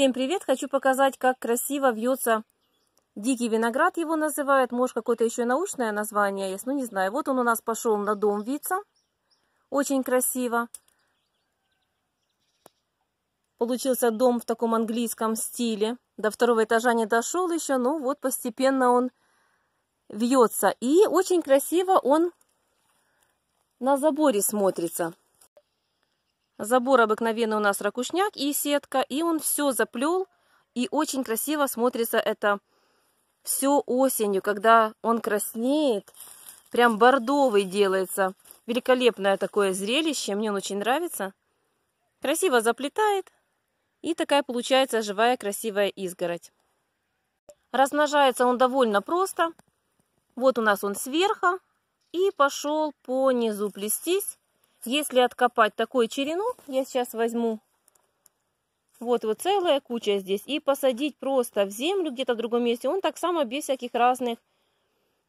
Всем привет! Хочу показать, как красиво вьется дикий виноград, его называют. Может, какое-то еще научное название есть, ну не знаю. Вот он у нас пошел на дом виться. Очень красиво. Получился дом в таком английском стиле. До второго этажа не дошел еще, но вот постепенно он вьется. И очень красиво он на заборе смотрится. Забор обыкновенный у нас ракушняк и сетка, и он все заплел, и очень красиво смотрится это все осенью, когда он краснеет, прям бордовый делается. Великолепное такое зрелище, мне он очень нравится. Красиво заплетает, и такая получается живая красивая изгородь. Размножается он довольно просто. Вот у нас он сверху, и пошел по низу плестись. Если откопать такой черенок, я сейчас возьму вот вот целая куча здесь. И посадить просто в землю где-то в другом месте. Он так само без всяких разных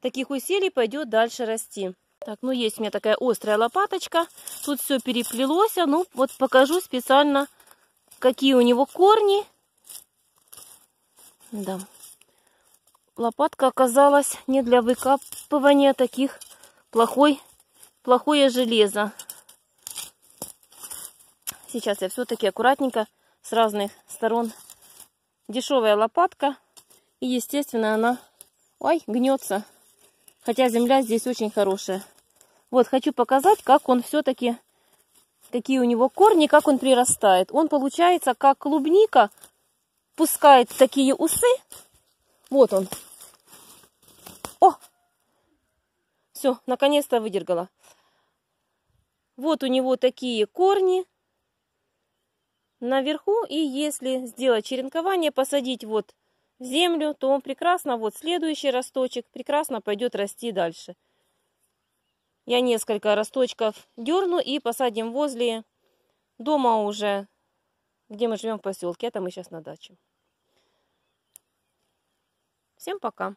таких усилий пойдет дальше расти. Так, ну есть у меня такая острая лопаточка. Тут все переплелось. А ну вот покажу специально, какие у него корни. Да. Лопатка оказалась не для выкапывания таких плохой, плохое железо. Сейчас я все-таки аккуратненько с разных сторон. Дешевая лопатка. И, естественно, она ой, гнется. Хотя земля здесь очень хорошая. Вот, хочу показать, как он все-таки, какие у него корни, как он прирастает. Он получается, как клубника, пускает такие усы. Вот он. О! Все, наконец-то выдергала. Вот у него такие корни наверху, и если сделать черенкование, посадить вот в землю, то он прекрасно, вот следующий росточек, прекрасно пойдет расти дальше. Я несколько росточков дерну и посадим возле дома уже, где мы живем в поселке, это мы сейчас на даче. Всем пока!